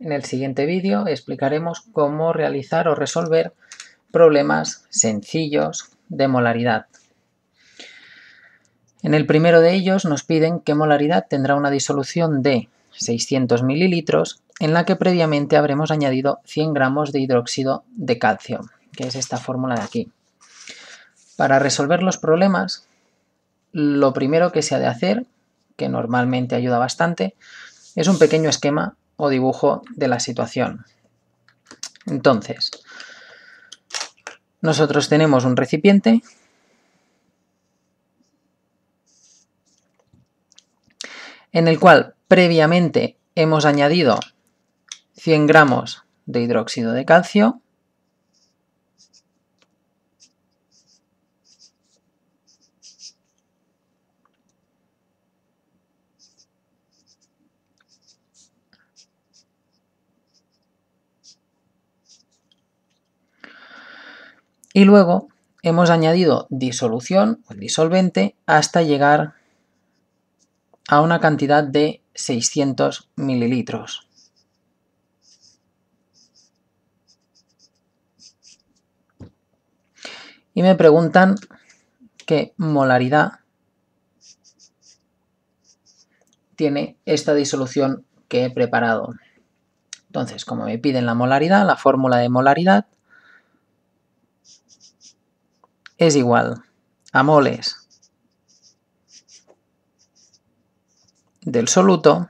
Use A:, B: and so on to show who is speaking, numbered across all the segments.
A: En el siguiente vídeo explicaremos cómo realizar o resolver problemas sencillos de molaridad. En el primero de ellos nos piden qué molaridad tendrá una disolución de 600 mililitros en la que previamente habremos añadido 100 gramos de hidróxido de calcio, que es esta fórmula de aquí. Para resolver los problemas, lo primero que se ha de hacer, que normalmente ayuda bastante, es un pequeño esquema o dibujo de la situación. Entonces, nosotros tenemos un recipiente en el cual previamente hemos añadido 100 gramos de hidróxido de calcio, Y luego hemos añadido disolución o disolvente hasta llegar a una cantidad de 600 mililitros. Y me preguntan qué molaridad tiene esta disolución que he preparado. Entonces, como me piden la molaridad, la fórmula de molaridad, es igual a moles del soluto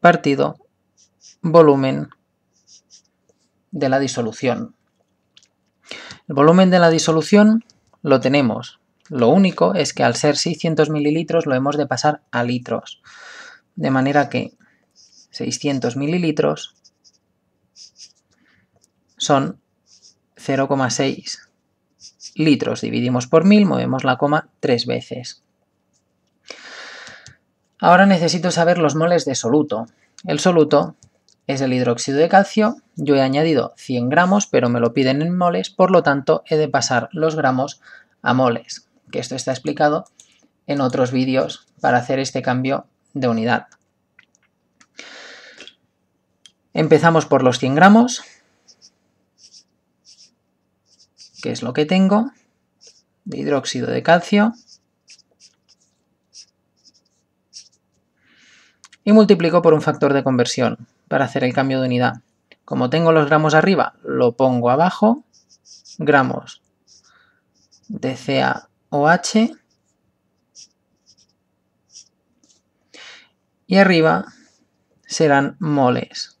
A: partido volumen de la disolución. El volumen de la disolución lo tenemos. Lo único es que al ser 600 mililitros lo hemos de pasar a litros. De manera que 600 mililitros son 0,6 litros. Dividimos por 1000, movemos la coma tres veces. Ahora necesito saber los moles de soluto. El soluto es el hidróxido de calcio. Yo he añadido 100 gramos, pero me lo piden en moles, por lo tanto he de pasar los gramos a moles, que esto está explicado en otros vídeos para hacer este cambio de unidad. Empezamos por los 100 gramos, que es lo que tengo, de hidróxido de calcio, y multiplico por un factor de conversión para hacer el cambio de unidad. Como tengo los gramos arriba, lo pongo abajo, gramos de CaOH, y arriba serán moles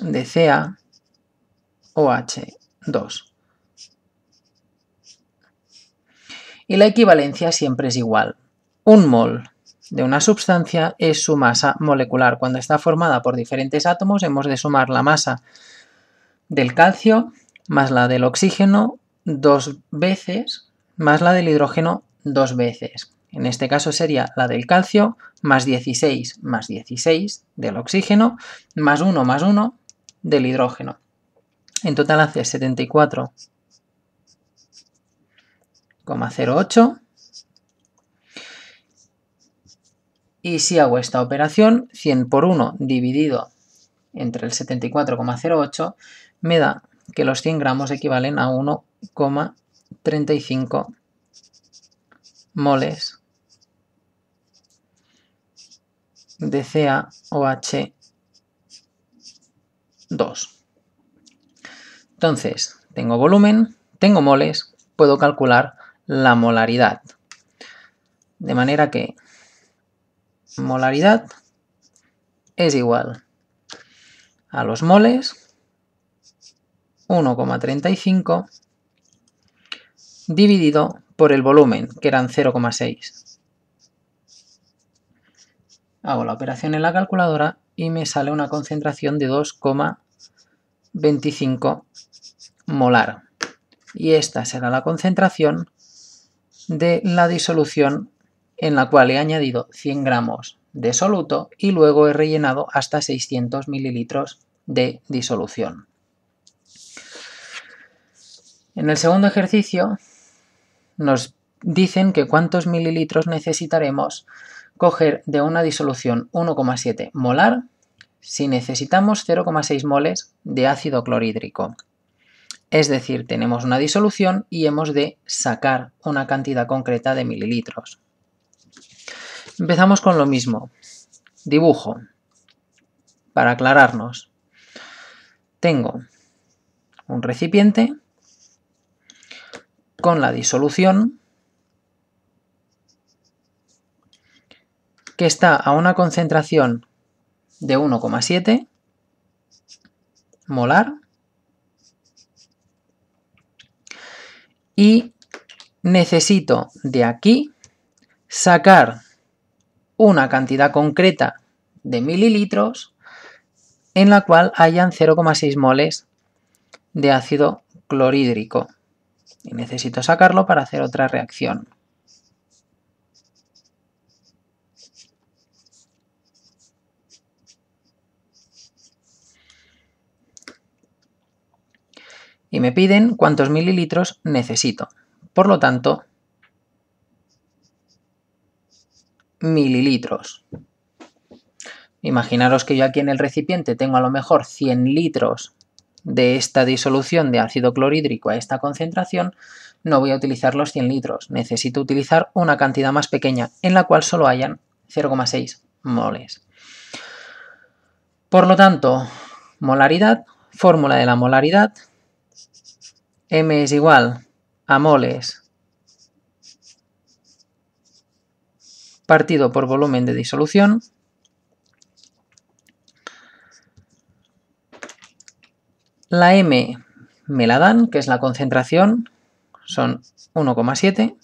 A: de CaOH. OH2. Y la equivalencia siempre es igual. Un mol de una sustancia es su masa molecular. Cuando está formada por diferentes átomos hemos de sumar la masa del calcio más la del oxígeno dos veces más la del hidrógeno dos veces. En este caso sería la del calcio más 16 más 16 del oxígeno más 1 más 1 del hidrógeno en total hace 74,08. Y si hago esta operación, 100 por 1 dividido entre el 74,08 me da que los 100 gramos equivalen a 1,35 moles de CaOH2. Entonces, tengo volumen, tengo moles, puedo calcular la molaridad. De manera que molaridad es igual a los moles 1,35 dividido por el volumen, que eran 0,6. Hago la operación en la calculadora y me sale una concentración de 2,6 25 molar. Y esta será la concentración de la disolución en la cual he añadido 100 gramos de soluto y luego he rellenado hasta 600 mililitros de disolución. En el segundo ejercicio nos dicen que cuántos mililitros necesitaremos coger de una disolución 1,7 molar si necesitamos 0,6 moles de ácido clorhídrico. Es decir, tenemos una disolución y hemos de sacar una cantidad concreta de mililitros. Empezamos con lo mismo. Dibujo. Para aclararnos. Tengo un recipiente con la disolución que está a una concentración de 1,7 molar y necesito de aquí sacar una cantidad concreta de mililitros en la cual hayan 0,6 moles de ácido clorhídrico. Y necesito sacarlo para hacer otra reacción. y me piden cuántos mililitros necesito. Por lo tanto, mililitros. Imaginaros que yo aquí en el recipiente tengo a lo mejor 100 litros de esta disolución de ácido clorhídrico a esta concentración, no voy a utilizar los 100 litros. Necesito utilizar una cantidad más pequeña, en la cual solo hayan 0,6 moles. Por lo tanto, molaridad, fórmula de la molaridad, M es igual a moles partido por volumen de disolución. La M me la dan, que es la concentración, son 1,7.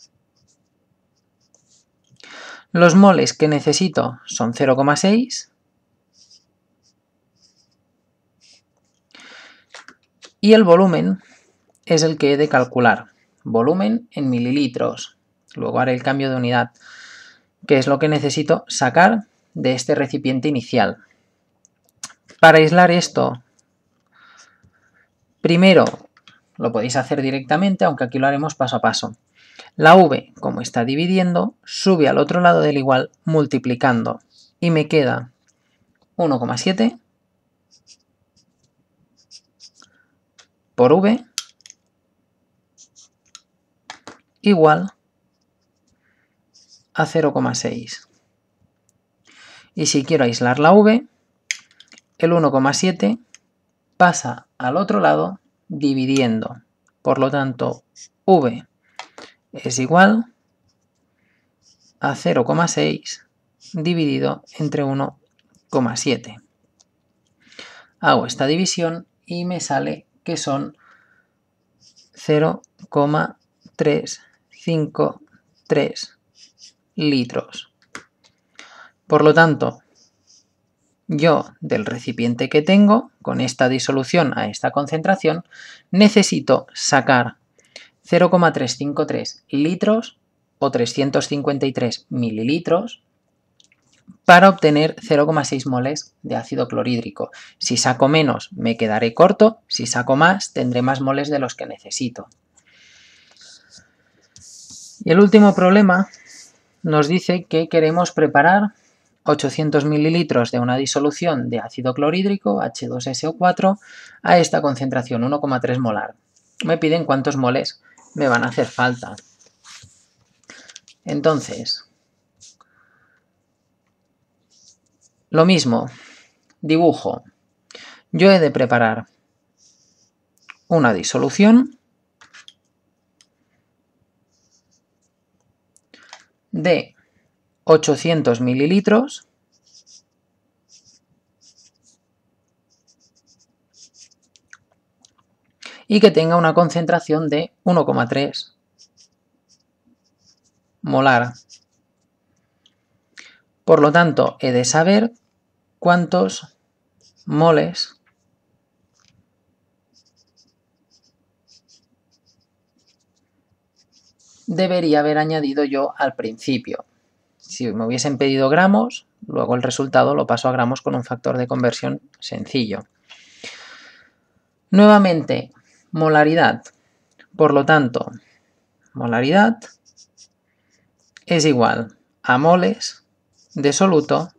A: Los moles que necesito son 0,6. Y el volumen es el que he de calcular. Volumen en mililitros. Luego haré el cambio de unidad, que es lo que necesito sacar de este recipiente inicial. Para aislar esto, primero lo podéis hacer directamente, aunque aquí lo haremos paso a paso. La V, como está dividiendo, sube al otro lado del igual multiplicando. Y me queda 1,7 por V igual a 0,6. Y si quiero aislar la V, el 1,7 pasa al otro lado dividiendo. Por lo tanto, V es igual a 0,6 dividido entre 1,7. Hago esta división y me sale que son 0,3 53 litros. Por lo tanto, yo del recipiente que tengo, con esta disolución a esta concentración, necesito sacar 0,353 litros o 353 mililitros para obtener 0,6 moles de ácido clorhídrico. Si saco menos me quedaré corto, si saco más tendré más moles de los que necesito. Y el último problema nos dice que queremos preparar 800 mililitros de una disolución de ácido clorhídrico, H2SO4, a esta concentración, 1,3 molar. Me piden cuántos moles me van a hacer falta. Entonces, lo mismo, dibujo. Yo he de preparar una disolución de 800 mililitros y que tenga una concentración de 1,3 molar. Por lo tanto, he de saber cuántos moles debería haber añadido yo al principio. Si me hubiesen pedido gramos, luego el resultado lo paso a gramos con un factor de conversión sencillo. Nuevamente, molaridad. Por lo tanto, molaridad es igual a moles de soluto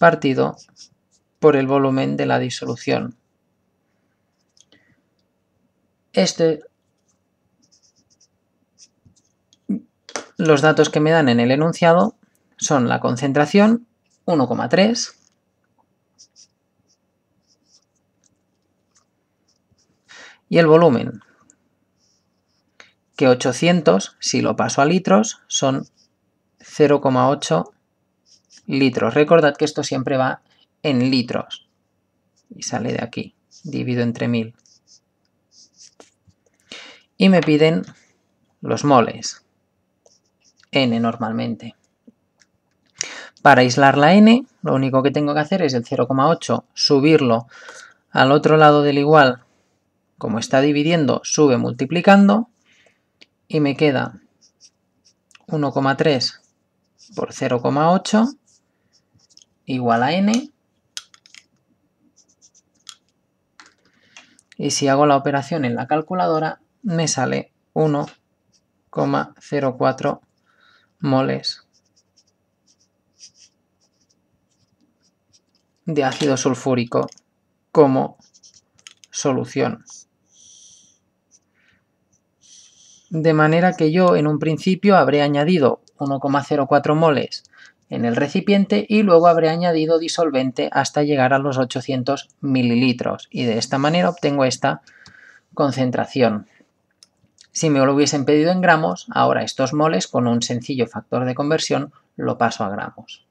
A: partido por el volumen de la disolución. Este Los datos que me dan en el enunciado son la concentración, 1,3, y el volumen, que 800, si lo paso a litros, son 0,8 litros. Recordad que esto siempre va en litros y sale de aquí, Divido entre 1000. Y me piden los moles n normalmente. Para aislar la n, lo único que tengo que hacer es el 0,8 subirlo al otro lado del igual, como está dividiendo, sube multiplicando, y me queda 1,3 por 0,8 igual a n. Y si hago la operación en la calculadora, me sale 1,04 moles de ácido sulfúrico como solución. De manera que yo en un principio habré añadido 1,04 moles en el recipiente y luego habré añadido disolvente hasta llegar a los 800 mililitros y de esta manera obtengo esta concentración. Si me lo hubiesen pedido en gramos, ahora estos moles con un sencillo factor de conversión lo paso a gramos.